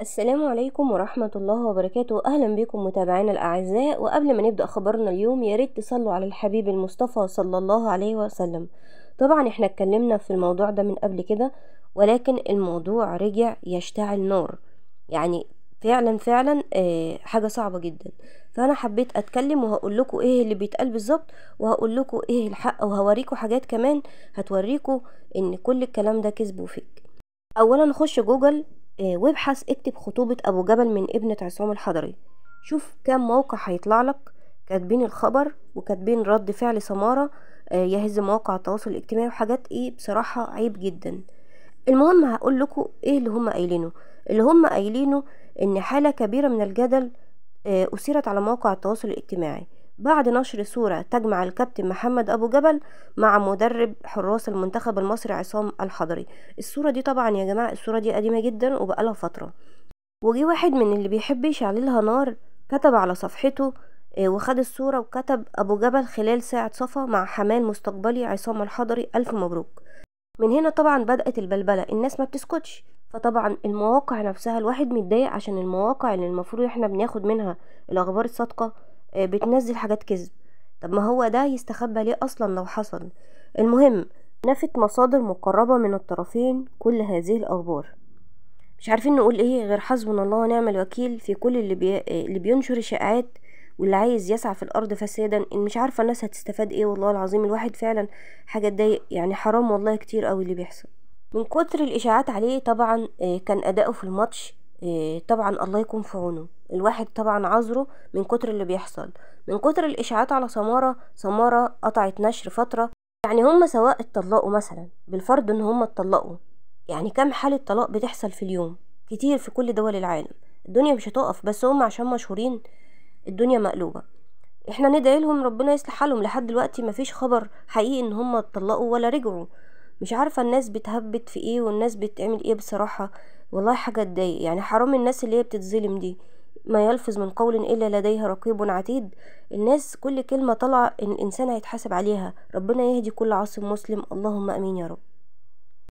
السلام عليكم ورحمة الله وبركاته أهلا بكم متابعينا الأعزاء وقبل ما نبدأ خبرنا اليوم ياريت تصلوا على الحبيب المصطفى صلى الله عليه وسلم طبعا احنا اتكلمنا في الموضوع ده من قبل كده ولكن الموضوع رجع يشتعل نار يعني فعلا فعلا آه، حاجة صعبة جدا فأنا حبيت أتكلم وهقول لكم إيه اللي بيتقال بالظبط وهقول لكم إيه الحق وهوريكم حاجات كمان هتوريكم إن كل الكلام ده كذب وفيك أولا خش جوجل آه، وابحث اكتب خطوبة أبو جبل من ابنة عصام الحضري شوف كام موقع هيطلع لك كاتبين الخبر وكاتبين رد فعل سمارة آه، يهز مواقع التواصل الاجتماعي وحاجات ايه بصراحة عيب جدا المهم هقول لكم ايه اللي هم قايلينه اللي هم قايلينه ان حالة كبيرة من الجدل آه، أثيرت على مواقع التواصل الاجتماعي بعد نشر صورة تجمع الكابتن محمد أبو جبل مع مدرب حراس المنتخب المصري عصام الحضري الصورة دي طبعا يا جماعة الصورة دي قديمة جدا وبقالها فترة وجي واحد من اللي بيحب يشعللها نار كتب على صفحته آه، وخد الصورة وكتب أبو جبل خلال ساعة صفا مع حمال مستقبلي عصام الحضري ألف مبروك من هنا طبعا بدأت البلبلة الناس ما بتسكتش فطبعا المواقع نفسها الواحد متضايق عشان المواقع اللي المفروض احنا بناخد منها الأخبار الصادقة آه، بتنزل حاجات كذب طب ما هو ده يستخبى ليه أصلا لو حصل المهم نفت مصادر مقربة من الطرفين كل هذه الأخبار مش عارفين نقول ايه غير حسبنا الله ونعم الوكيل في كل اللي, بي... اللي بينشر اشاعات واللي عايز يسعى في الارض فسادا ان مش عارفه الناس هتستفاد ايه والله العظيم الواحد فعلا حاجه تضايق يعني حرام والله كتير قوي اللي بيحصل من كتر الاشاعات عليه طبعا آه، كان اداؤه في الماتش آه، طبعا الله يكون في عونه الواحد طبعا عذره من كتر اللي بيحصل من كتر الاشاعات على سماره سماره قطعت نشر فتره يعني هم سواء اتطلقوا مثلا بالفرض ان هم اتطلقوا يعني كم حاله طلاق بتحصل في اليوم كتير في كل دول العالم الدنيا مش هتقف بس هم عشان مشهورين الدنيا مقلوبه احنا ندعي لهم ربنا يصلح حالهم لحد دلوقتي مفيش خبر حقيقي ان هم اتطلقوا ولا رجعوا مش عارفه الناس بتهبت في ايه والناس بتعمل ايه بصراحه والله حاجه تضايق يعني حرام الناس اللي هي بتتظلم دي ما يلفظ من قول إلا لديه رقيب عتيد الناس كل كلمة طالعة إن الإنسان هيتحاسب عليها ربنا يهدي كل عاصم مسلم اللهم أمين يا رب